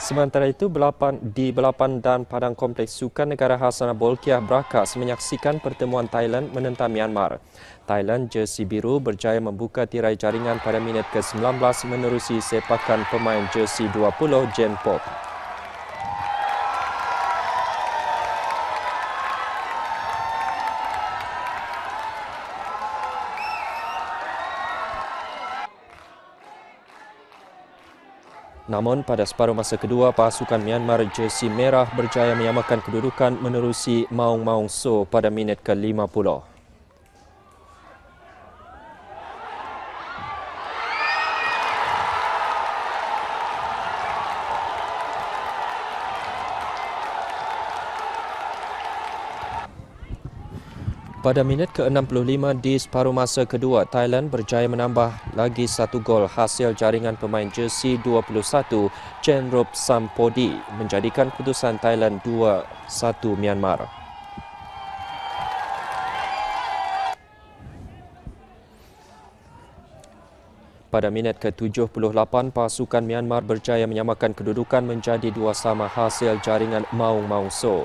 Sementara itu, belapan, di Belapan dan Padang Kompleks Sukan Negara Hasanah Bolkiah Brakas menyaksikan pertemuan Thailand menentang Myanmar. Thailand jersey biru berjaya membuka tirai jaringan pada minit ke-19 menerusi sepakan pemain jersey 20 Jen Pop. Namun pada separuh masa kedua, pasukan Myanmar Jersey Merah berjaya menyamakan kedudukan menerusi Maung Maung So pada minit ke-50. Pada minit ke-65 di separuh masa kedua, Thailand berjaya menambah lagi satu gol hasil jaringan pemain jersey 21 Chen Rup Sampodi menjadikan keputusan Thailand 2-1 Myanmar. Pada minit ke-78, pasukan Myanmar berjaya menyamakan kedudukan menjadi dua sama hasil jaringan Maung Maung So.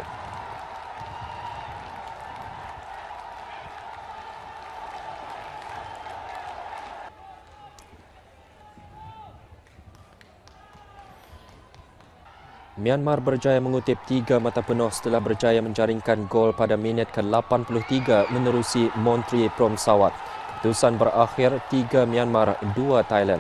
Myanmar berjaya mengutip tiga mata penuh setelah berjaya menjaringkan gol pada minit ke-83 menerusi Montri Prom Sawat. Keputusan berakhir tiga Myanmar, dua Thailand.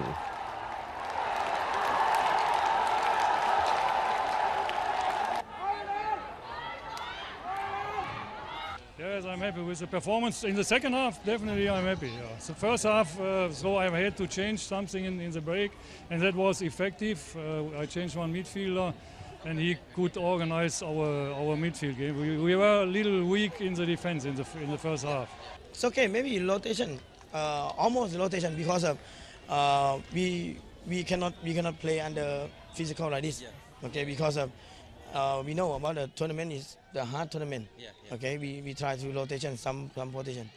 Yes, I'm happy with the performance in the second half. Definitely, I'm happy. The first half, uh, so I had to change something in, the break, and that was effective. Uh, I changed one midfielder. and he could organize our, our midfield game. We, we were a little weak in the defense in the, in the first half. It's okay, maybe rotation, uh, almost rotation because of, uh, uh, we we cannot we cannot play under physical like this. Yeah. Okay, because of, uh, uh, we know about the tournament is the hard tournament. Yeah, yeah. Okay, we, we try to rotation some some position.